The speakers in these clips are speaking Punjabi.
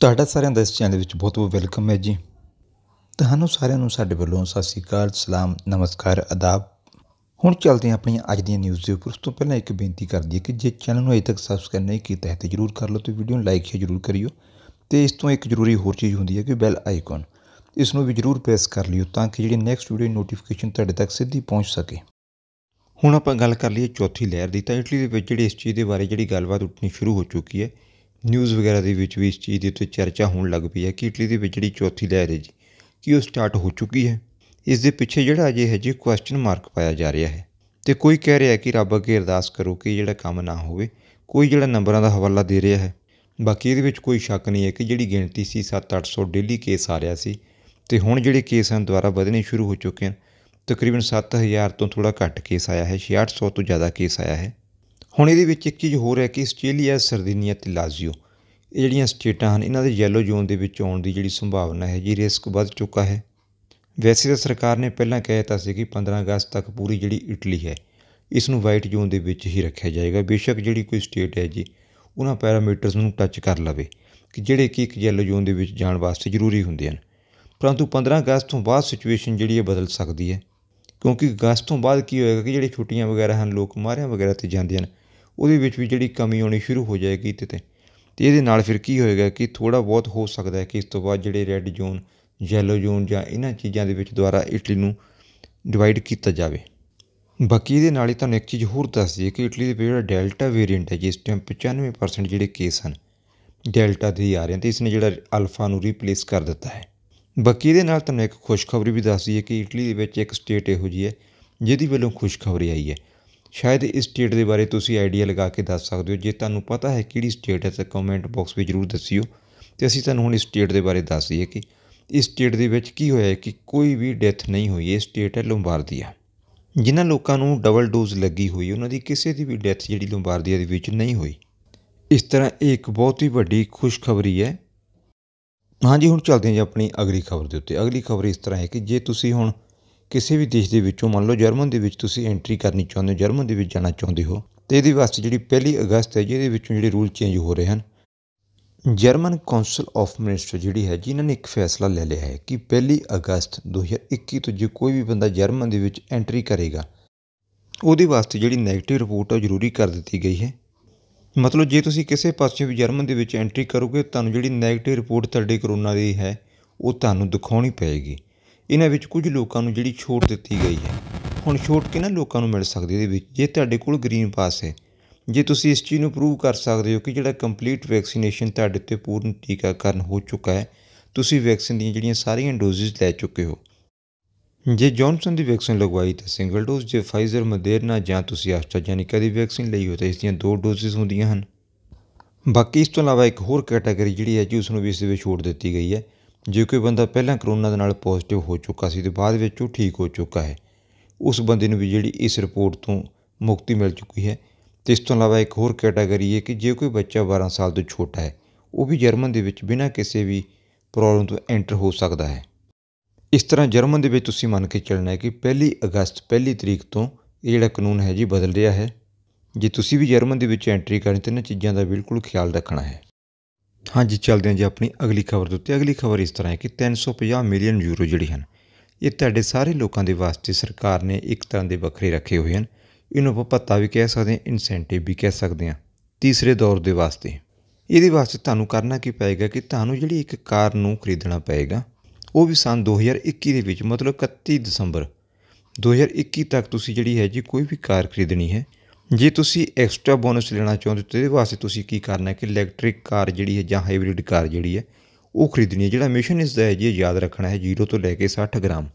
ਤੁਹਾਡਾ ਸਾਰਿਆਂ ਦਾ ਇਸ ਚੈਨਲ ਵਿੱਚ ਬਹੁਤ ਬਹੁਤ ਵੈਲਕਮ ਹੈ ਜੀ ਤੁਹਾਨੂੰ ਸਾਰਿਆਂ ਨੂੰ ਸਾਡੇ ਵੱਲੋਂ ਸਤਿ ਸ੍ਰੀ ਅਕਾਲ ਸਲਾਮ ਨਮਸਕਾਰ ਅਦਾਬ ਹੁਣ ਚੱਲਦੇ ਹਾਂ ਆਪਣੀਆਂ ਅੱਜ ਦੀਆਂ ਨਿਊਜ਼ ਦੇ ਉੱਪਰ ਉਸ ਤੋਂ ਪਹਿਲਾਂ ਇੱਕ ਬੇਨਤੀ ਕਰਦੀ ਹੈ ਕਿ ਜੇ ਚੈਨਲ ਨੂੰ ਅਜੇ ਤੱਕ ਸਬਸਕ੍ਰਾਈਬ ਨਹੀਂ ਕੀਤਾ ਹੈ ਤਾਂ ਜਰੂਰ ਕਰ ਲਓ ਤੇ ਵੀਡੀਓ ਨੂੰ ਲਾਈਕ ਸ਼ੇਅਰ ਜਰੂਰ ਕਰਿਓ ਤੇ ਇਸ ਤੋਂ ਇੱਕ ਜ਼ਰੂਰੀ ਹੋਰ ਚੀਜ਼ ਹੁੰਦੀ ਹੈ ਕਿ ਬੈਲ ਆਈਕਨ ਇਸ ਨੂੰ ਵੀ ਜਰੂਰ ਪ੍ਰੈਸ ਕਰ ਲਿਓ ਤਾਂ ਕਿ ਜਿਹੜੀ ਨੈਕਸਟ ਵੀਡੀਓ ਨੋਟੀਫਿਕੇਸ਼ਨ ਤੁਹਾਡੇ ਤੱਕ ਸਿੱਧੀ ਪਹੁੰਚ ਸਕੇ ਹੁਣ ਆਪਾਂ ਗੱਲ ਕਰ ਲਈਏ ਚੌਥੀ ਲਹਿਰ ਦੀ ਤਾਂ ਇਟਲੀ ਦੇ ਵਿੱਚ ਜਿਹੜੀ ਇਸ ਚੀਜ਼ ਦੇ ਬਾਰੇ ਜਿਹੜੀ ਗੱਲਬਾਤ ਉੱਠਣੀ ਸ਼ੁਰੂ ਹੋ ਚੁੱਕੀ ਹੈ ਨਿਊਜ਼ ਵਗੈਰਾ ਦੇ ਵਿੱਚ ਵੀ ਇਸ ਚੀਜ਼ ਦੇ ਤੇ ਚਰਚਾ ਹੋਣ ਲੱਗ ਪਈ ਹੈ ਕਿ ਇਟਲੀ ਦੇ ਵਿੱਚ ਜਿਹੜੀ ਚੌਥੀ ਲਹਿਰ ਹੈ ਜੀ ਕੀ ਉਹ ਸਟਾਰਟ ਹੋ ਚੁੱਕੀ ਹੈ ਇਸ ਦੇ ਪਿੱਛੇ ਜਿਹੜਾ ਅਜੇ ਹਜੇ ਕੁਐਸਚਨ ਮਾਰਕ ਪਾਇਆ ਜਾ ਰਿਹਾ ਹੈ ਤੇ ਕੋਈ ਕਹਿ ਰਿਹਾ ਕਿ ਰੱਬ ਅੱਗੇ ਅਰਦਾਸ ਕਰੋ ਕਿ ਜਿਹੜਾ ਕੰਮ ਨਾ ਹੋਵੇ ਕੋਈ ਜਿਹੜਾ ਨੰਬਰਾਂ ਦਾ ਹਵਾਲਾ ਦੇ ਰਿਹਾ ਹੈ ਬਾਕੀ ਇਹਦੇ ਵਿੱਚ ਕੋਈ ਸ਼ੱਕ ਨਹੀਂ ਹੈ ਕਿ ਜਿਹੜੀ ਗਿਣਤੀ ਸੀ 7-800 ਡੇਲੀ ਕੇਸ ਆ ਰਿਹਾ ਸੀ ਤੇ ਹੁਣ ਜਿਹੜੇ ਕੇਸ ਹਨ ਦੁਆਰਾ ਵਧਣੇ ਸ਼ੁਰੂ ਹੋ ਚੁੱਕੇ ਹਨ ਤਕਰੀਬਨ 7000 ਤੋਂ ਥੋੜਾ ਘੱਟ ਕੇਸ ਆਇਆ ਹੈ 6800 ਤੋਂ ਜ਼ਿਆਦਾ ਕੇਸ ਆਇਆ ਹੈ ਹੁਣ ਇਹਦੇ ਵਿੱਚ ਇੱਕ ਚੀਜ਼ ਹੋਰ ਹੈ ਕਿ ਆਸਟ੍ਰੇਲੀਆ ਸਰਦੀਨੀਆ ਤੇ ਲਾਜ਼ੀਓ ਇਹ ਜਿਹੜੀਆਂ ਸਟੇਟਾਂ ਹਨ ਇਹਨਾਂ ਦੇ ਯੈਲੋ ਜ਼ੋਨ ਦੇ ਵਿੱਚ ਆਉਣ ਦੀ ਜਿਹੜੀ ਸੰਭਾਵਨਾ ਹੈ ਜੀ ਰਿਸਕ ਵੱਧ ਚੁੱਕਾ ਹੈ ਵੈਸੇ ਤਾਂ ਸਰਕਾਰ ਨੇ ਪਹਿਲਾਂ ਕਹਿ ਦਿੱਤਾ ਸੀ ਕਿ 15 ਅਗਸਤ ਤੱਕ ਪੂਰੀ ਜਿਹੜੀ ਇਟਲੀ ਹੈ ਇਸ ਨੂੰ ਵਾਈਟ ਜ਼ੋਨ ਦੇ ਵਿੱਚ ਹੀ ਰੱਖਿਆ ਜਾਏਗਾ ਬੇਸ਼ੱਕ ਜਿਹੜੀ ਕੋਈ ਸਟੇਟ ਹੈ ਜੀ ਉਹਨਾਂ ਪੈਰਾਮੀਟਰਸ ਨੂੰ ਟੱਚ ਕਰ ਲਵੇ ਕਿ ਜਿਹੜੇ ਕਿ ਇੱਕ ਯੈਲੋ ਜ਼ੋਨ ਦੇ ਵਿੱਚ ਜਾਣ ਵਾਸਤੇ ਜ਼ਰੂਰੀ ਹੁੰਦੇ ਹਨ ਪਰੰਤੂ 15 ਅਗਸਤ ਤੋਂ ਬਾਅਦ ਸਿਚੁਏਸ਼ਨ ਜਿਹੜੀ ਹੈ ਬਦਲ ਸਕਦੀ ਹੈ ਕਿਉਂਕਿ ਅਗਸਤ ਤੋਂ ਬਾਅਦ ਕੀ ਹੋਏਗਾ ਕਿ ਜਿਹੜੇ ਛੁੱਟੀਆਂ ਵਗੈਰਾ ਹਨ ਲੋਕ ਮਾਰਿਆਂ ਵਗੈਰਾ ਤੇ ਜਾਂਦੇ ਹਨ ਉਹਦੇ ਵਿੱਚ ਵੀ ਜਿਹੜੀ ਕਮੀ ਆਉਣੀ ਸ਼ੁਰੂ ਹੋ ਜਾਏਗੀ ਕਿਤੇ ਅਤੇ ਇਹਦੇ ਨਾਲ ਫਿਰ ਕੀ ਹੋਏਗਾ ਕਿ ਥੋੜ੍ਹਾ ਬਹੁਤ ਹੋ ਸਕਦਾ ਕਿ ਇਸ ਤੋਂ ਬਾਅਦ ਜਿਹੜੇ ਰੈੱਡ ਜ਼ੋਨ ਯੈਲੋ ਜ਼ੋਨ ਜਾਂ ਇਹਨਾਂ ਚੀਜ਼ਾਂ ਦੇ ਵਿੱਚ ਦੁਆਰਾ ਇਟਲੀ ਨੂੰ ਡਿਵਾਈਡ ਕੀਤਾ ਜਾਵੇ ਬਾਕੀ ਇਹਦੇ ਨਾਲ ਹੀ ਤੁਹਾਨੂੰ ਇੱਕ ਚੀਜ਼ ਹੋਰ ਦੱਸ ਦਈਏ ਕਿ ਇਟਲੀ ਦੇ ਜਿਹੜਾ ਡੈਲਟਾ ਵੇਰੀਐਂਟ ਹੈ ਜਿਸ ਟਾਈਮ 95% ਜਿਹੜੇ ਕੇਸ ਹਨ ਡੈਲਟਾ ਦੇ ਆ ਰਹੇ ਹਨ ਤੇ ਇਸ ਨੇ ਜਿਹੜਾ ਅਲਫਾ ਨੂੰ ਰੀਪਲੇਸ ਕਰ ਦਿੱਤਾ ਹੈ ਬਾਕੀ ਇਹਦੇ ਨਾਲ ਤੁਹਾਨੂੰ ਇੱਕ ਖੁਸ਼ਖਬਰੀ ਵੀ ਦੱਸ ਦਈਏ ਕਿ ਇਟਲੀ ਦੇ ਵਿੱਚ ਇੱਕ ਸਟੇਟ ਇਹੋ ਜੀ ਹੈ ਜਿਹਦੀ ਵੱਲੋਂ ਖੁਸ਼ਖਬਰੀ ਆਈ ਹੈ ਸ਼ਾਇਦ ਇਸ ਸਟੇਟ ਦੇ ਬਾਰੇ ਤੁਸੀਂ ਆਈਡੀਆ ਲਗਾ ਕੇ ਦੱਸ ਸਕਦੇ ਹੋ ਜੇ ਤੁਹਾਨੂੰ ਪਤਾ ਹੈ ਕਿਹੜੀ ਸਟੇਟ ਹੈ ਤਾਂ ਕਮੈਂਟ ਬਾਕਸ ਵਿੱਚ ਜ਼ਰੂਰ ਦੱਸਿਓ ਤੇ ਅਸੀਂ ਤੁਹਾਨੂੰ ਹੁਣ ਇਸ ਸਟੇਟ ਦੇ ਬਾਰੇ ਦੱਸ ਦਈਏ ਕਿ ਇਸ ਸਟੇਟ ਦੇ ਵਿੱਚ ਕੀ ਹੋਇਆ ਹੈ ਕਿ ਕੋਈ ਵੀ ਡੈਥ ਨਹੀਂ ਹੋਈ ਇਹ ਸਟੇਟ ਹੈ ਲੰਬਾਰਦੀਆ ਜਿਨ੍ਹਾਂ ਲੋਕਾਂ ਨੂੰ ਡਬਲ ਡੋਜ਼ ਲੱਗੀ ਹੋਈ ਉਹਨਾਂ ਦੀ ਕਿਸੇ ਦੀ ਵੀ ਡੈਥ ਜਿਹੜੀ ਲੰਬਾਰਦੀਆ ਦੇ ਵਿੱਚ ਨਹੀਂ ਹੋਈ ਇਸ ਤਰ੍ਹਾਂ ਇਹ ਇੱਕ ਬਹੁਤ ਹੀ ਵੱਡੀ ਖੁਸ਼ਖਬਰੀ ਹੈ ਹਾਂਜੀ ਹੁਣ ਚੱਲਦੇ ਹਾਂ ਜੀ ਆਪਣੀ ਅਗਲੀ ਖਬਰ ਦੇ ਉੱਤੇ ਅਗਲੀ ਖਬਰ ਇਸ ਤਰ੍ਹਾਂ ਹੈ ਕਿ ਜੇ ਤੁਸੀਂ ਹੁਣ ਕਿਸੇ ਵੀ ਦੇਸ਼ ਦੇ ਵਿੱਚੋਂ ਮੰਨ ਲਓ ਜਰਮਨ ਦੇ ਵਿੱਚ ਤੁਸੀਂ ਐਂਟਰੀ ਕਰਨੀ ਚਾਹੁੰਦੇ ਹੋ ਜਰਮਨ ਦੇ ਵਿੱਚ ਜਾਣਾ ਚਾਹੁੰਦੇ ਹੋ ਤੇ ਇਹਦੇ ਵਾਸਤੇ ਜਿਹੜੀ ਪਹਿਲੀ ਅਗਸਤ ਹੈ ਜਿਹਦੇ ਵਿੱਚੋਂ ਜਿਹੜੇ ਰੂਲ ਚੇਂਜ ਹੋ ਰਹੇ ਹਨ ਜਰਮਨ ਕਾਉਂਸਲ ਆਫ ਮਿਨਿਸਟਰ ਜਿਹੜੀ ਹੈ ਜਿਨ੍ਹਾਂ ਨੇ ਇੱਕ ਫੈਸਲਾ ਲੈ ਲਿਆ ਹੈ ਕਿ ਪਹਿਲੀ ਅਗਸਤ 2021 ਤੋਂ ਜੇ ਕੋਈ ਵੀ ਬੰਦਾ ਜਰਮਨ ਦੇ ਵਿੱਚ ਐਂਟਰੀ ਕਰੇਗਾ ਉਹਦੇ ਵਾਸਤੇ ਜਿਹੜੀ ਨੈਗੇਟਿਵ ਰਿਪੋਰਟ ਹੈ ਜ਼ਰੂਰੀ ਕਰ ਦਿੱਤੀ ਗਈ ਹੈ ਮਤਲਬ ਜੇ ਤੁਸੀਂ ਕਿਸੇ ਪਾਸੇ ਵੀ ਜਰਮਨ ਦੇ ਵਿੱਚ ਐਂਟਰੀ ਕਰੋਗੇ ਤੁਹਾਨੂੰ ਜਿਹੜੀ ਨੈਗੇਟਿਵ ਰਿਪੋਰਟ ਤੁਹਾਡੇ ਕਰੋਨਾ ਦੀ ਹੈ ਉਹ ਤੁਹਾਨੂੰ ਦਿਖਾਉਣੀ ਪਏਗੀ ਇਹਨਾਂ ਵਿੱਚ ਕੁਝ ਲੋਕਾਂ ਨੂੰ ਜਿਹੜੀ ਛੋਟ ਦਿੱਤੀ ਗਈ ਹੈ ਹੁਣ ਛੋਟ ਕਿਹਨਾਂ ਲੋਕਾਂ ਨੂੰ ਮਿਲ ਸਕਦੀ ਇਹਦੇ ਵਿੱਚ ਜੇ ਤੁਹਾਡੇ ਕੋਲ ਗ੍ਰੀਨ ਪਾਸ ਹੈ ਜੇ ਤੁਸੀਂ ਇਸ ਚੀਜ਼ ਨੂੰ ਪ੍ਰੂਵ ਕਰ ਸਕਦੇ ਹੋ ਕਿ ਜਿਹੜਾ ਕੰਪਲੀਟ ਵੈਕਸੀਨੇਸ਼ਨ ਤੁਹਾਡੇ ਉੱਤੇ ਪੂਰਨ ਟੀਕਾਕਰਨ ਹੋ ਚੁੱਕਾ ਹੈ ਤੁਸੀਂ ਵੈਕਸੀਨ ਦੀਆਂ ਜਿਹੜੀਆਂ ਸਾਰੀਆਂ ਡੋਜ਼ਸ ਲੈ ਚੁੱਕੇ ਹੋ ਜੇ ਜੌਨਸਨ ਦੀ ਵੈਕਸੀਨ ਲਗਵਾਈ ਤਾਂ ਸਿੰਗਲ ਡੋਜ਼ ਜੇ ਫਾਈਜ਼ਰ ਮਦੇਰਨਾ ਜਾਂ ਤੁਸੀਂ ਐਸਟਰਾਜੈਨਿਕਾ ਦੀ ਵੈਕਸੀਨ ਲਈ ਹੋ ਤਾਂ ਇਸ ਦੀਆਂ ਦੋ ਡੋਜ਼ਸ ਹੁੰਦੀਆਂ ਹਨ ਬਾਕੀ ਇਸ ਤੋਂ ਇਲਾਵਾ ਇੱਕ ਹੋਰ ਕੈਟਾਗਰੀ ਜਿਹੜੀ ਹੈ ਜੀ ਉਸ ਨੂੰ ਵੀ ਇਸ ਦੇ ਵਿੱਚ ਛੋਟ ਦਿੱਤੀ ਗਈ ਹੈ ਜੇ ਕੋਈ ਬੰਦਾ ਪਹਿਲਾਂ ਕਰੋਨਾ ਦੇ ਨਾਲ ਪੋਜ਼ਿਟਿਵ ਹੋ ਚੁੱਕਾ ਸੀ ਤੇ ਬਾਅਦ ਵਿੱਚ ਉਹ ਠੀਕ ਹੋ ਚੁੱਕਾ ਹੈ ਉਸ ਬੰਦੇ ਨੂੰ ਵੀ ਜਿਹੜੀ ਇਸ ਰਿਪੋਰਟ ਤੋਂ ਮੁਕਤੀ ਮਿਲ ਚੁੱਕੀ ਹੈ ਤੇ ਇਸ ਤੋਂ ਇਲਾਵਾ ਇੱਕ ਹੋਰ ਕੈਟਾਗਰੀ ਹੈ ਕਿ ਜੇ ਕੋਈ ਬੱਚਾ 12 ਸਾਲ ਤੋਂ ਛੋਟਾ ਹੈ ਉਹ ਵੀ ਜਰਮਨ ਦੇ ਵਿੱਚ ਬਿਨਾਂ ਕਿਸੇ ਵੀ ਪ੍ਰੋਬਲਮ ਤੋਂ ਐਂਟਰ ਹੋ ਸਕਦਾ ਹੈ ਇਸ ਤਰ੍ਹਾਂ ਜਰਮਨ ਦੇ ਵਿੱਚ ਤੁਸੀਂ ਮੰਨ ਕੇ ਚੱਲਣਾ ਹੈ ਕਿ 1 ਅਗਸਤ ਪਹਿਲੀ ਤਰੀਕ ਤੋਂ ਇਹ ਜਿਹੜਾ ਕਾਨੂੰਨ ਹੈ ਜੀ ਬਦਲ ਰਿਹਾ ਹੈ ਜੇ ਤੁਸੀਂ ਵੀ ਜਰਮਨ ਦੇ ਵਿੱਚ ਐਂਟਰੀ ਕਰਨੀ ਤਾਂ ਇਹਨਾਂ ਚੀਜ਼ਾਂ ਦਾ ਬਿਲਕੁਲ ਖਿਆਲ ਰੱਖਣਾ ਹੈ ਹਾਂਜੀ ਚੱਲਦੇ ਹਾਂ ਜੀ ਆਪਣੀ ਅਗਲੀ ਖਬਰ ਦੇ ਉੱਤੇ ਅਗਲੀ ਖਬਰ ਇਸ ਤਰ੍ਹਾਂ ਹੈ ਕਿ 350 ਮਿਲੀਅਨ ਯੂਰੋ ਜਿਹੜੀ ਹਨ ਇਹ ਤੁਹਾਡੇ ਸਾਰੇ ਲੋਕਾਂ ਦੇ ਵਾਸਤੇ ਸਰਕਾਰ ਨੇ ਇੱਕ ਤਰ੍ਹਾਂ ਦੇ ਵੱਖਰੇ ਰੱਖੇ ਹੋਏ ਹਨ ਇਹਨੂੰ ਆਪਾਂ ਭੱਤਾ ਵੀ ਕਹਿ ਸਕਦੇ ਹਾਂ ਇਨਸੈਂਟਿਵ ਵੀ ਕਹਿ ਸਕਦੇ ਹਾਂ ਤੀਸਰੇ ਦੌਰ ਦੇ ਵਾਸਤੇ ਇਹਦੇ ਵਾਸਤੇ ਤੁਹਾਨੂੰ ਕਰਨਾ ਕੀ ਪਏਗਾ ਕਿ ਤੁਹਾਨੂੰ ਜਿਹੜੀ ਇੱਕ ਕਾਰ ਨੂੰ ਖਰੀਦਣਾ ਪਏਗਾ ਉਹ ਵੀ ਸਨ 2021 ਦੇ ਵਿੱਚ ਮਤਲਬ 31 ਦਸੰਬਰ 2021 ਤੱਕ ਤੁਸੀਂ ਜਿਹੜੀ ਹੈ ਜੀ ਕੋਈ ਵੀ ਕਾਰ ਖਰੀਦਣੀ ਹੈ ਜੇ ਤੁਸੀਂ ਐਕਸਟਰਾ ਬੋਨਸ ਲੈਣਾ ਚਾਹੁੰਦੇ ਹੋ ਤਾਂ ਇਹਦੇ ਵਾਸਤੇ ਤੁਸੀਂ ਕੀ ਕਰਨਾ ਹੈ ਕਿ ਇਲੈਕਟ੍ਰਿਕ ਕਾਰ ਜਿਹੜੀ ਹੈ ਜਾਂ ਹਾਈਬ੍ਰਿਡ ਕਾਰ ਜਿਹੜੀ ਹੈ ਉਹ ਖਰੀਦਣੀ ਹੈ ਜਿਹੜਾ ਮਿਸ਼ਨ ਇਸ ਦਾ ਹੈ ਜੀ ਯਾਦ ਰੱਖਣਾ ਹੈ 0 ਤੋਂ ਲੈ ਕੇ 60 ਗ੍ਰਾਮ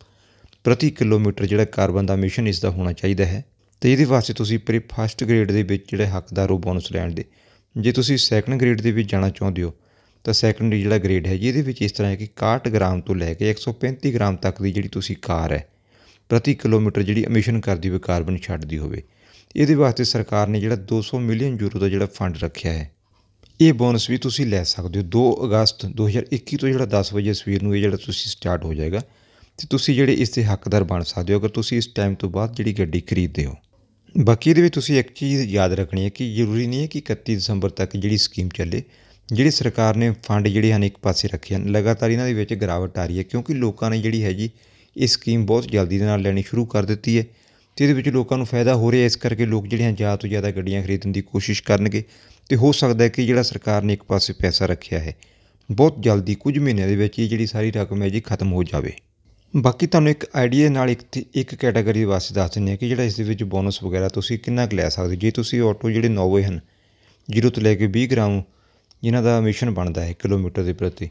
ਪ੍ਰਤੀ ਕਿਲੋਮੀਟਰ ਜਿਹੜਾ ਕਾਰਬਨ ਦਾ ਮਿਸ਼ਨ ਇਸ ਦਾ ਹੋਣਾ ਚਾਹੀਦਾ ਹੈ ਤੇ ਇਹਦੇ ਵਾਸਤੇ ਤੁਸੀਂ ਪ੍ਰੀ ਫਸਟ ਗ੍ਰੇਡ ਦੇ ਵਿੱਚ ਜਿਹੜੇ ਹੱਕਦਾਰ ਹੋ ਬੋਨਸ ਲੈਣ ਦੇ ਜੇ ਤੁਸੀਂ ਸੈਕੰਡ ਗ੍ਰੇਡ ਦੇ ਵਿੱਚ ਜਾਣਾ ਚਾਹੁੰਦੇ ਹੋ ਤਾਂ ਸੈਕੰਡਰੀ ਜਿਹੜਾ ਗ੍ਰੇਡ ਹੈ ਜੀ ਇਹਦੇ ਵਿੱਚ ਇਸ ਤਰ੍ਹਾਂ ਹੈ ਕਿ 61 ਗ੍ਰਾਮ ਤੋਂ ਲੈ ਕੇ 135 ਗ੍ਰਾਮ ਤੱਕ ਦੀ ਜਿਹੜੀ ਤੁਸੀਂ ਕਾਰ ਹੈ ਪ੍ਰਤੀ ਕਿਲੋਮੀਟਰ ਜਿਹੜੀ ਐਮਿਸ਼ਨ ਕਰਦੀ ਹੋਵੇ ਕਾਰਬਨ ਛੱਡਦੀ ਹੋਵੇ ਇਹਦੇ ਵਾਸਤੇ ਸਰਕਾਰ ਨੇ ਜਿਹੜਾ 200 ਮਿਲੀਅਨ ਯੂਰੋ ਦਾ ਜਿਹੜਾ ਫੰਡ ਰੱਖਿਆ ਹੈ ਇਹ ਬੋਨਸ ਵੀ ਤੁਸੀਂ ਲੈ ਸਕਦੇ ਹੋ 2 ਅਗਸਤ 2021 ਤੋਂ ਜਿਹੜਾ 10 ਵਜੇ ਸਵੇਰ ਨੂੰ ਇਹ ਜਿਹੜਾ ਤੁਸੀਂ ਸਟਾਰਟ ਹੋ ਜਾਏਗਾ ਤੇ ਤੁਸੀਂ ਜਿਹੜੇ ਇਸ ਦੇ ਹੱਕਦਾਰ ਬਣ ਸਕਦੇ ਹੋ ਅਗਰ ਤੁਸੀਂ ਇਸ ਟਾਈਮ ਤੋਂ ਬਾਅਦ ਜਿਹੜੀ ਗੱਡੀ ਖਰੀਦਦੇ ਹੋ ਬਾਕੀ ਦੇ ਵਿੱਚ ਤੁਸੀਂ ਇੱਕ ਚੀਜ਼ ਯਾਦ ਰੱਖਣੀ ਹੈ ਕਿ ਜ਼ਰੂਰੀ ਨਹੀਂ ਹੈ ਕਿ 31 ਦਸੰਬਰ ਤੱਕ ਜਿਹੜੀ ਸਕੀਮ ਚੱਲੇ ਜਿਹੜੀ ਸਰਕਾਰ ਨੇ ਫੰਡ ਜਿਹੜੇ ਹਨ ਇੱਕ ਪਾਸੇ ਰੱਖੇ ਹਨ ਲਗਾਤਾਰ ਇਹਨਾਂ ਦੇ ਵਿੱਚ ਗਰਾਵਟ ਆ ਰਹੀ ਹੈ ਕਿਉਂਕਿ ਲੋਕਾਂ ਨੇ ਜਿਹੜੀ ਹੈ ਜੀ ਇਹ ਸਕੀਮ ਬਹੁਤ ਜਲਦੀ ਦੇ ਨਾਲ ਲੈਣੀ ਸ਼ੁਰੂ ਕਰ ਦਿੱਤੀ ਹੈ ਅਤੇ ਇਹਦੇ ਵਿੱਚ ਲੋਕਾਂ ਨੂੰ ਫਾਇਦਾ ਹੋ ਰਿਹਾ ਇਸ ਕਰਕੇ ਲੋਕ ਜਿਹੜੀਆਂ ਜ਼ਿਆਦਾ ਤੋਂ ਜ਼ਿਆਦਾ ਗੱਡੀਆਂ ਖਰੀਦਣ ਦੀ ਕੋਸ਼ਿਸ਼ ਕਰਨਗੇ ਅਤੇ ਹੋ ਸਕਦਾ ਕਿ ਜਿਹੜਾ ਸਰਕਾਰ ਨੇ ਇੱਕ ਪਾਸੇ ਪੈਸਾ ਰੱਖਿਆ ਹੈ ਬਹੁਤ ਜਲਦੀ ਕੁਝ ਮਹੀਨਿਆਂ ਦੇ ਵਿੱਚ ਇਹ ਜਿਹੜੀ ਸਾਰੀ ਰਕਮ ਹੈ ਜੀ ਖਤਮ ਹੋ ਜਾਵੇ ਬਾਕੀ ਤੁਹਾਨੂੰ ਇੱਕ ਆਈਡੀਆ ਨਾਲ ਇੱਕ ਇੱਕ ਕੈਟਾਗਰੀ ਵਾਸਤੇ ਦੱਸ ਦਿੰਦੇ ਹਾਂ ਕਿ ਜਿਹੜਾ ਇਸ ਦੇ ਵਿੱਚ ਬੋਨਸ ਵਗੈਰਾ ਤੁਸੀਂ ਕਿੰਨਾ ਕੁ ਲੈ ਸਕਦੇ ਜੇ ਤੁਸੀਂ ਆਟੋ ਜਿਹੜੇ ਨੋਵੇ ਹਨ 0 ਤੋਂ ਲੈ ਕੇ 20 ਗ੍ਰਾਮ ਜਿਨ੍ਹਾਂ ਦਾ ਮਿਸ਼ਨ ਬਣਦਾ ਹੈ ਕਿਲੋਮੀਟਰ ਦੇ ਪ੍ਰਤੀ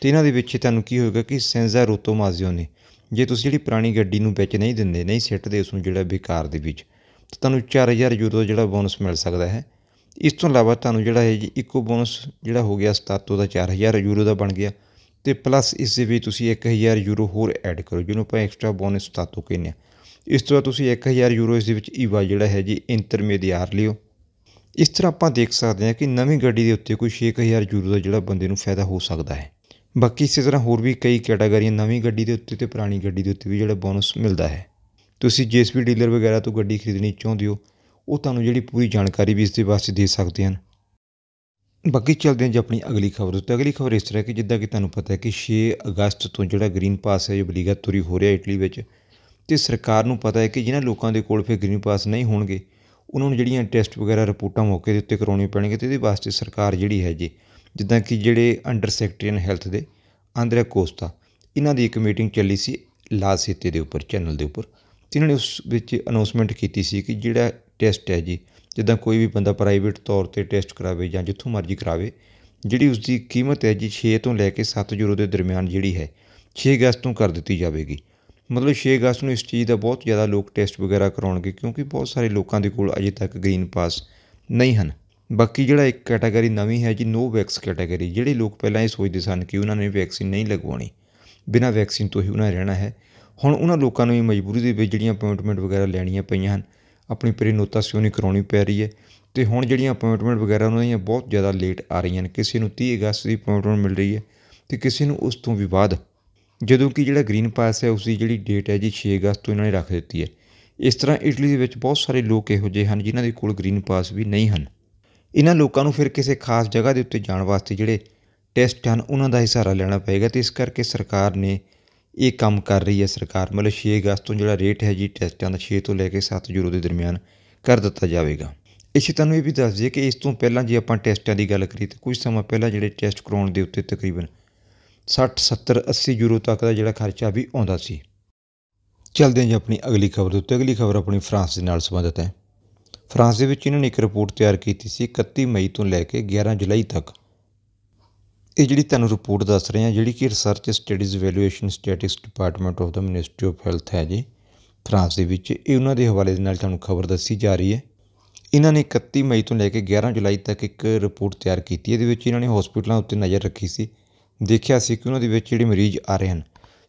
ਤੇ ਇਹਨਾਂ ਦੇ ਵਿੱਚ ਤੁਹਾਨੂੰ ਕੀ ਹੋਏਗਾ ਕਿ ਸੈਂਜ਼ਾ ਰੋਤੋ ਮਾਜ਼ਿਓ ਨੇ ਜੇ ਤੁਸੀਂ ਜਿਹੜੀ ਪੁਰਾਣੀ ਗੱਡੀ ਨੂੰ ਵਿੱਚ ਨਹੀਂ ਦਿੰਦੇ ਨਹੀਂ ਸਿੱਟਦੇ ਉਸ ਨੂੰ ਜਿਹੜਾ ਬੇਕਾਰ ਦੇ ਵਿੱਚ ਤਾਂ ਤੁਹਾਨੂੰ 4000 ਯੂਰੋ ਦਾ ਜਿਹੜਾ ਬੋਨਸ ਮਿਲ ਸਕਦਾ ਹੈ ਇਸ ਤੋਂ ਇਲਾਵਾ ਤੁਹਾਨੂੰ ਜਿਹੜਾ ਹੈ ਜੀ ਇਕੋ ਬੋਨਸ ਜਿਹੜਾ ਹੋ ਗਿਆ 7 ਦਾ 4000 ਯੂਰੋ ਦਾ ਬਣ ਗਿਆ ਤੇ ਪਲੱਸ ਇਸ ਦੇ ਵਿੱਚ ਤੁਸੀਂ 1000 ਯੂਰੋ ਹੋਰ ਐਡ ਕਰੋ ਜਿਹਨੂੰ ਆਪਾਂ ਐਕਸਟਰਾ ਬੋਨਸ 7 ਕਹਿੰਦੇ ਆ ਇਸ ਤੋਂ ਬਾਅਦ ਤੁਸੀਂ 1000 ਯੂਰੋ ਇਸ ਦੇ ਵਿੱਚ ਈਵਾ ਜਿਹੜਾ ਹੈ ਜੀ ਇੰਟਰਮੀਡੀਅਰ ਲਿਓ ਇਸ ਤਰ੍ਹਾਂ ਆਪਾਂ ਦੇਖ ਸਕਦੇ ਹਾਂ ਕਿ ਨਵੀਂ ਗੱਡੀ ਦੇ ਉੱਤੇ ਕੋਈ 6000 ਯੂਰੋ ਦਾ ਜਿਹੜਾ ਬੰਦੇ ਨੂੰ ਫਾਇਦਾ ਹੋ ਸਕਦਾ ਹੈ ਬਾਕੀ ਇਸੇ ਤਰ੍ਹਾਂ ਹੋਰ ਵੀ ਕਈ ਕੈਟਾਗਰੀਆਂ ਨਵੀਂ ਗੱਡੀ ਦੇ ਉੱਤੇ ਤੇ ਪੁਰਾਣੀ ਗੱਡੀ ਦੇ ਉੱਤੇ ਵੀ ਜਿਹੜਾ ਬੋਨਸ ਮਿਲਦਾ ਹੈ ਤੁਸੀਂ ਜੇ ਐਸ ਡੀਲਰ ਵਗੈਰਾ ਤੋਂ ਗੱਡੀ ਖਰੀਦਣੀ ਚਾਹੁੰਦੇ ਹੋ ਉਹ ਤੁਹਾਨੂੰ ਜਿਹੜੀ ਪੂਰੀ ਜਾਣਕਾਰੀ ਵੀ ਇਸ ਦੇ ਵਾਸਤੇ ਦੇ ਸਕਦੇ ਹਨ ਬਾਕੀ ਚੱਲਦੇ ਹਾਂ ਜੀ ਆਪਣੀ ਅਗਲੀ ਖਬਰ ਉੱਤੇ ਅਗਲੀ ਖਬਰ ਇਸ ਤਰ੍ਹਾਂ ਕਿ ਜਿੱਦਾਂ ਕਿ ਤੁਹਾਨੂੰ ਪਤਾ ਹੈ ਕਿ 6 ਅਗਸਤ ਤੋਂ ਜਿਹੜਾ ਗ੍ਰੀਨ ਪਾਸ ਹੈ ਜੋ ਬਲੀਗਾਤੋਰੀ ਹੋ ਰਿਹਾ ਇਟਲੀ ਵਿੱਚ ਤੇ ਸਰਕਾਰ ਨੂੰ ਪਤਾ ਹੈ ਕਿ ਜਿਨ੍ਹਾਂ ਲੋਕਾਂ ਦੇ ਕੋਲ ਫਿਰ ਗ੍ਰੀਨ ਪਾਸ ਨਹੀਂ ਹੋਣਗੇ ਉਹਨਾਂ ਨੂੰ ਜਿਹੜੀਆਂ ਟੈਸਟ ਵਗੈਰਾ ਰਿਪੋਰਟਾਂ ਮੌਕੇ ਦੇ ਉੱਤੇ ਕਰਾਉਣੀਆਂ ਪੈਣਗੀਆਂ ਤੇ ਇਹਦੇ ਵਾਸਤੇ ਸਰਕਾਰ ਜਿਹੜੀ ਹੈ ਜੀ ਜਿੱਦਾਂ ਕਿ ਜਿਹੜੇ ਅੰਡਰ ਸੈਕਟਰੀ ਇਨ ਹੈਲਥ ਦੇ ਆਂਦਰਾ ਕੋਸਤਾ ਇਹਨਾਂ ਦੀ ਇੱਕ ਮੀਟਿੰਗ ਚੱਲੀ ਸੀ ਲਾ ਸੀਤੇ ਦੇ ਉੱਪਰ ਚੈਨਲ ਦੇ ਉੱਪਰ ਤੇ ਇਹਨਾਂ ਨੇ ਉਸ ਵਿੱਚ ਅਨਾਉਂਸਮੈਂਟ ਕੀਤੀ ਸੀ ਕਿ ਜਿਹੜਾ ਟੈਸਟ ਹੈ ਜੀ ਜਿੱਦਾਂ ਕੋਈ ਵੀ ਬੰਦਾ ਪ੍ਰਾਈਵੇਟ ਤੌਰ ਤੇ ਟੈਸਟ ਕਰਾਵੇ ਜਾਂ ਜਿੱਥੋਂ ਮਰਜ਼ੀ ਕਰਾਵੇ ਜਿਹੜੀ ਉਸ ਦੀ ਕੀਮਤ ਹੈ ਜੀ 6 ਤੋਂ ਲੈ ਕੇ 7 ਯੂਰੋ ਦੇ ਦਰਮਿਆਨ ਜਿਹੜੀ ਹੈ 6 ਅਗਸਤ ਤੋਂ ਕਰ ਦਿੱਤੀ ਜਾਵੇਗੀ ਮਤਲਬ 6 ਅਗਸਤ ਨੂੰ ਇਸ ਚੀਜ਼ ਦਾ ਬਹੁਤ ਜ਼ਿਆਦਾ ਲੋਕ ਟੈਸਟ ਵਗੈਰਾ ਕਰਾਉਣਗੇ ਕਿਉਂਕਿ ਬਹੁਤ ਸਾਰੇ ਲੋਕਾਂ ਦੇ ਕੋਲ ਅਜੇ ਤੱਕ ਗ੍ਰੀਨ ਪਾਸ ਨਹੀਂ ਹਨ ਬਾਕੀ ਜਿਹੜਾ ਇੱਕ ਕੈਟਾਗਰੀ ਨਵੀਂ ਹੈ ਜੀ ਨੋ ਵੈਕਸ ਕੈਟਾਗਰੀ ਜਿਹੜੇ ਲੋਕ ਪਹਿਲਾਂ ਇਹ ਸੋਚਦੇ ਸਨ ਕਿ ਉਹਨਾਂ ਨੇ ਵੈਕਸੀਨ ਨਹੀਂ ਲਗਵਾਉਣੀ ਬਿਨਾਂ ਵੈਕਸੀਨ ਤੋਂ ਹੀ ਉਹਨਾਂ ਰਹਿਣਾ ਹੈ ਹੁਣ ਉਹਨਾਂ ਲੋਕਾਂ ਨੂੰ ਵੀ ਮਜਬੂਰੀ ਦੇ ਵਿੱਚ ਜਿਹੜੀਆਂ ਅਪਾਇੰਟਮੈਂਟ ਵਗੈਰਾ ਲੈਣੀਆਂ ਪਈਆਂ ਹਨ ਆਪਣੀ ਪ੍ਰੀਨੋਤਾ ਨਹੀਂ ਕਰਾਉਣੀ ਪੈ ਰਹੀ ਹੈ ਤੇ ਹੁਣ ਜਿਹੜੀਆਂ ਅਪਾਇੰਟਮੈਂਟ ਵਗੈਰਾ ਉਹਨਾਂ ਦੀਆਂ ਬਹੁਤ ਜ਼ਿਆਦਾ ਲੇਟ ਆ ਰਹੀਆਂ ਨੇ ਕਿਸੇ ਨੂੰ 30 ਅਗਸਤ ਦੀ ਅਪਾਇੰਟਮੈਂਟ ਮਿਲ ਰਹੀ ਹੈ ਤੇ ਕਿਸੇ ਨੂੰ ਉਸ ਤੋਂ ਵੀ ਬਾਅਦ ਜਦੋਂ ਕਿ ਜਿਹੜਾ ਗ੍ਰੀਨ ਪਾਸ ਹੈ ਉਸ ਦੀ ਜਿਹੜੀ ਡੇਟ ਹੈ ਜੀ 6 ਅਗਸਤ ਤੋਂ ਇਹਨਾਂ ਨੇ ਰੱਖ ਦਿੱਤੀ ਹੈ ਇਸ ਤਰ੍ਹਾਂ ਇਟਲੀ ਦੇ ਵਿੱਚ ਬਹੁਤ ਸਾਰੇ ਲੋਕ ਇਹੋ ਜਿਹੇ ਹਨ ਜਿਨ੍ਹਾਂ ਦੇ ਕੋਲ ਗ੍ਰੀਨ ਪਾਸ ਵੀ ਨਹੀਂ ਹਨ ਇਹਨਾਂ ਲੋਕਾਂ ਨੂੰ ਫਿਰ ਕਿਸੇ ਖਾਸ ਜਗ੍ਹਾ ਦੇ ਉੱਤੇ ਜਾਣ ਵਾਸਤੇ ਜਿਹੜੇ ਟੈਸਟ ਹਨ ਉਹਨਾਂ ਦਾ ਹੀ ਸਹਾਰਾ ਲੈਣਾ ਪਏਗਾ ਤੇ ਇਸ ਕਰਕੇ ਸਰਕਾਰ ਨੇ ਇਹ ਕੰਮ ਕਰ ਰਹੀ ਹੈ ਸਰਕਾਰ ਮਤਲਬ 6 ਅਗਸਤ ਤੋਂ ਜਿਹੜਾ ਰੇਟ ਹੈ ਜੀ ਟੈਸਟਾਂ ਦਾ 6 ਤੋਂ ਲੈ ਕੇ 7 ਯੂਰੋ ਦੇ ਦਰਮਿਆਨ ਕਰ ਦਿੱਤਾ ਜਾਵੇਗਾ ਇਸੇ ਤੁਹਾਨੂੰ ਇਹ ਵੀ ਦੱਸ ਦਈਏ ਕਿ ਇਸ ਤੋਂ ਪਹਿਲਾਂ ਜੇ ਆਪਾਂ ਟੈਸਟਾਂ ਦੀ ਗੱਲ ਕਰੀਏ ਤਾਂ ਕੁਝ ਸਮਾਂ ਪਹਿਲਾਂ ਜਿਹੜੇ ਟੈਸਟ ਕਰਾਉਣ ਦੇ ਉੱਤੇ ਤਕਰੀਬਨ 60 70 80 ਯੂਰੋ ਤੱਕ ਦਾ ਜਿਹੜਾ ਖਰਚਾ ਵੀ ਆਉਂਦਾ ਸੀ ਚਲਦੇ ਹਾਂ ਜੀ ਆਪਣੀ ਅਗਲੀ ਖਬਰ ਦੇ ਉੱਤੇ ਅਗਲੀ ਖਬਰ ਆਪਣੀ ਫਰਾਂਸ ਦੇ ਨਾਲ ਸੰਬੰਧਿਤ ਹੈ ਫਰਾਂਸ ਦੇ ਵਿੱਚ ਇਹਨਾਂ ਨੇ ਇੱਕ ਰਿਪੋਰਟ ਤਿਆਰ ਕੀਤੀ ਸੀ 31 ਮਈ ਤੋਂ ਲੈ ਕੇ 11 ਜੁਲਾਈ ਤੱਕ ਇਹ ਜਿਹੜੀ ਤੁਹਾਨੂੰ ਰਿਪੋਰਟ ਦੱਸ ਰਹੇ ਹਾਂ ਜਿਹੜੀ ਕਿ research studies valuation statistics department of ਦਾ ਮਿਨਿਸਟਰੀ ਆਫ ਹੈਲਥ ਹੈ ਜੀ ਫਰਾਂਸ ਦੇ ਵਿੱਚ ਇਹ ਉਹਨਾਂ ਦੇ ਹਵਾਲੇ ਦੇ ਨਾਲ ਤੁਹਾਨੂੰ ਖਬਰ ਦੱਸੀ ਜਾ ਰਹੀ ਹੈ ਇਹਨਾਂ ਨੇ 31 ਮਈ ਤੋਂ ਲੈ ਕੇ 11 ਜੁਲਾਈ ਤੱਕ ਇੱਕ ਰਿਪੋਰਟ ਤਿਆਰ ਕੀਤੀ ਇਹਦੇ ਵਿੱਚ ਇਹਨਾਂ ਨੇ ਹਸਪੀਟਲਾਂ ਉੱਤੇ ਨਜ਼ਰ ਰੱਖੀ ਸੀ ਦੇਖਿਆ ਸੀ ਕਿ ਉਹਨਾਂ ਦੇ ਵਿੱਚ ਜਿਹੜੇ ਮਰੀਜ਼ ਆ ਰਹੇ ਹਨ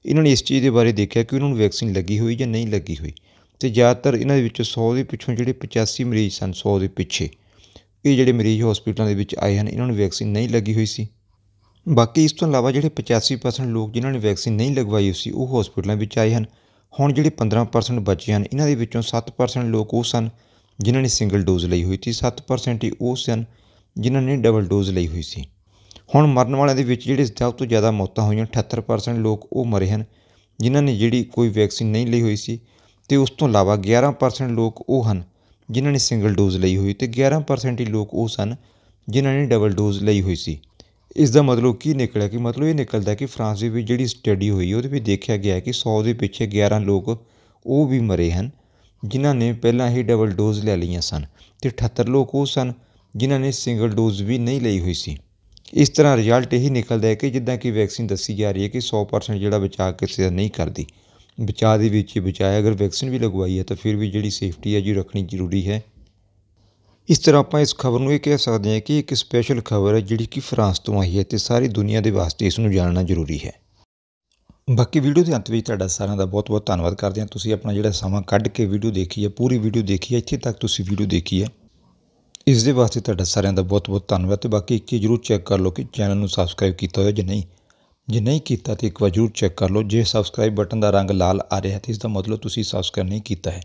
ਇਹਨਾਂ ਨੇ ਇਸ ਚੀਜ਼ ਦੇ ਬਾਰੇ ਦੇਖਿਆ ਕਿ ਉਹਨਾਂ ਨੂੰ ਵੈਕਸੀਨ ਲੱਗੀ ਹੋਈ ਜਾਂ ਨਹੀਂ ਲੱਗੀ ਹੋਈ ਤੇ ਜ਼ਿਆਦਾਤਰ ਇਹਨਾਂ ਦੇ ਵਿੱਚੋਂ 100 ਦੇ ਪਿੱਛੋਂ ਜਿਹੜੇ 85 ਮਰੀਜ਼ ਸਨ 100 ਦੇ ਪਿੱਛੇ ਇਹ ਜਿਹੜੇ ਮਰੀਜ਼ ਹਸਪੀਟਲਾਂ ਦੇ ਵਿੱਚ ਆਏ ਹਨ ਇਹਨਾਂ ਨੂੰ ਵੈਕਸੀਨ ਨਹੀਂ ਲੱਗੀ ਹੋਈ ਸੀ ਬਾਕੀ ਇਸ ਤੋਂ ਇਲਾਵਾ ਜਿਹੜੇ 85% ਲੋਕ ਜਿਨ੍ਹਾਂ ਨੇ ਵੈਕਸੀਨ ਨਹੀਂ ਲਗਵਾਈ ਹੋਈ ਸੀ ਉਹ ਹਸਪੀਟਲਾਂ ਵਿੱਚ ਆਏ ਹਨ ਹੁਣ ਜਿਹੜੇ 15% ਬਚੇ ਹਨ ਇਹਨਾਂ ਦੇ ਵਿੱਚੋਂ 7% ਲੋਕ ਉਹ ਸਨ ਜਿਨ੍ਹਾਂ ਨੇ ਸਿੰਗਲ ਡੋਜ਼ ਲਈ ਹੋਈ ਸੀ 7% ਹੀ ਉਹ ਸਨ ਜਿਨ੍ਹਾਂ ਨੇ ਡਬਲ ਡੋਜ਼ ਲਈ ਹੋਈ ਸੀ ਹੁਣ ਮਰਨ ਵਾਲਿਆਂ ਦੇ ਵਿੱਚ ਜਿਹੜੇ ਸਭ ਤੋਂ ਜ਼ਿਆਦਾ ਮੌਤਾਂ ਹੋਈਆਂ 78% ਲੋਕ ਉਹ ਮਰੇ ਹਨ ਜਿਨ੍ਹਾਂ ਨੇ ਜਿਹੜੀ ਕੋਈ ਵੈਕਸੀਨ ਨਹੀਂ ਲਈ ਹੋਈ ਸੀ ਅਤੇ ਉਸ ਤੋਂ ਇਲਾਵਾ ਗਿਆਰਾਂ ਪਰਸੈਂਟ ਲੋਕ ਉਹ ਹਨ ਜਿਨ੍ਹਾਂ ਨੇ ਸਿੰਗਲ ਡੋਜ਼ ਲਈ ਹੋਈ ਅਤੇ ਗਿਆਰਾਂ ਪਰਸੈਂਟ ਹੀ ਲੋਕ ਉਹ ਸਨ ਜਿਨ੍ਹਾਂ ਨੇ ਡਬਲ ਡੋਜ਼ ਲਈ ਹੋਈ ਸੀ ਇਸ ਦਾ ਮਤਲਬ ਕੀ ਨਿਕਲਿਆ ਕਿ ਮਤਲਬ ਇਹ ਨਿਕਲਦਾ ਕਿ ਫਰਾਂਸ ਦੇ ਵਿੱਚ ਜਿਹੜੀ ਸਟੱਡੀ ਹੋਈ ਉਹਦੇ ਵਿੱਚ ਦੇਖਿਆ ਗਿਆ ਕਿ ਸੌ ਦੇ ਪਿੱਛੇ ਗਿਆਰਾਂ ਲੋਕ ਉਹ ਵੀ ਮਰੇ ਹਨ ਜਿਨ੍ਹਾਂ ਨੇ ਪਹਿਲਾਂ ਹੀ ਡਬਲ ਡੋਜ਼ ਲੈ ਲਈਆਂ ਸਨ ਅਤੇ ਅਠੱਤਰ ਲੋਕ ਉਹ ਸਨ ਜਿਨ੍ਹਾਂ ਨੇ ਸਿੰਗਲ ਡੋਜ਼ ਵੀ ਨਹੀਂ ਲਈ ਹੋਈ ਸੀ ਇਸ ਤਰ੍ਹਾਂ ਰਿਜ਼ਲਟ ਇਹੀ ਨਿਕਲਦਾ ਹੈ ਕਿ ਜਿੱਦਾਂ ਕਿ ਵੈਕਸੀਨ ਦੱਸੀ ਜਾ ਰਹੀ ਹੈ ਕਿ 100% ਜਿਹੜਾ ਬਚਾਅ ਕਿਸੇ ਦਾ ਨਹੀਂ ਕਰਦੀ ਬਚਾਅ ਦੇ ਵਿੱਚ ਹੀ ਬਚਾਇਆ ਅਗਰ ਵੈਕਸੀਨ ਵੀ ਲਗਵਾਈ ਹੈ ਤਾਂ ਫਿਰ ਵੀ ਜਿਹੜੀ ਸੇਫਟੀ ਹੈ ਜੀ ਰੱਖਣੀ ਜ਼ਰੂਰੀ ਹੈ ਇਸ ਤਰ੍ਹਾਂ ਆਪਾਂ ਇਸ ਖਬਰ ਨੂੰ ਇਹ ਕਹਿ ਸਕਦੇ ਹਾਂ ਕਿ ਇੱਕ ਸਪੈਸ਼ਲ ਖਬਰ ਹੈ ਜਿਹੜੀ ਕਿ ਫਰਾਂਸ ਤੋਂ ਆਈ ਹੈ ਤੇ ਸਾਰੀ ਦੁਨੀਆ ਦੇ ਵਾਸਤੇ ਇਸ ਨੂੰ ਜਾਣਨਾ ਜ਼ਰੂਰੀ ਹੈ ਬਾਕੀ ਵੀਡੀਓ ਦੇ ਅੰਤ ਵਿੱਚ ਤੁਹਾਡਾ ਸਾਰਿਆਂ ਦਾ ਬਹੁਤ-ਬਹੁਤ ਧੰਨਵਾਦ ਕਰਦੇ ਹਾਂ ਤੁਸੀਂ ਆਪਣਾ ਜਿਹੜਾ ਸਮਾਂ ਕੱਢ ਕੇ ਵੀਡੀਓ ਦੇਖੀ ਹੈ ਪੂਰੀ ਵੀਡੀਓ ਦੇਖੀ ਹੈ ਇੱਥੇ ਤੱਕ ਤੁਸੀਂ ਵੀਡੀਓ ਦੇਖੀ ਹੈ ਇਸ ਦੇ ਵਾਸਤੇ ਤੁਹਾਡਾ ਸਾਰਿਆਂ ਦਾ ਬਹੁਤ-ਬਹੁਤ ਧੰਨਵਾਦ ਤੇ ਬਾਕੀ ਇੱਕ ਚੀਜ਼ ਜ਼ਰੂਰ ਚੈੱਕ ਕਰ ਲਓ ਕਿ ਚੈਨਲ ਨੂੰ ਸਬਸਕ੍ਰਾਈਬ ਕੀਤਾ ਹੋਇਆ ਜਾਂ ਨਹੀਂ ਜੇ ਨਹੀਂ ਕੀਤਾ ਤੇ ਇੱਕ ਵਾਰ ਜ਼ਰੂਰ ਚੈੱਕ ਕਰ ਲਓ ਜੇ ਸਬਸਕ੍ਰਾਈਬ ਬਟਨ ਦਾ ਰੰਗ ਲਾਲ ਆ ਰਿਹਾ ਤੇ ਇਸ ਦਾ ਮਤਲਬ ਤੁਸੀਂ ਸਬਸਕ੍ਰਾਈਬ ਨਹੀਂ ਕੀਤਾ ਹੈ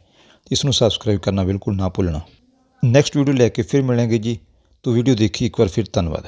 ਇਸ ਨੂੰ ਸਬਸਕ੍ਰਾਈਬ ਕਰਨਾ ਬਿਲਕੁਲ ਨਾ ਭੁੱਲਣਾ ਨੈਕਸਟ ਵੀਡੀਓ ਲੈ ਕੇ ਫਿਰ ਮਿਲਾਂਗੇ ਜੀ ਤੋ ਵੀਡੀਓ ਦੇਖੀ ਇੱਕ ਵਾਰ ਫਿਰ ਧੰਨਵਾਦ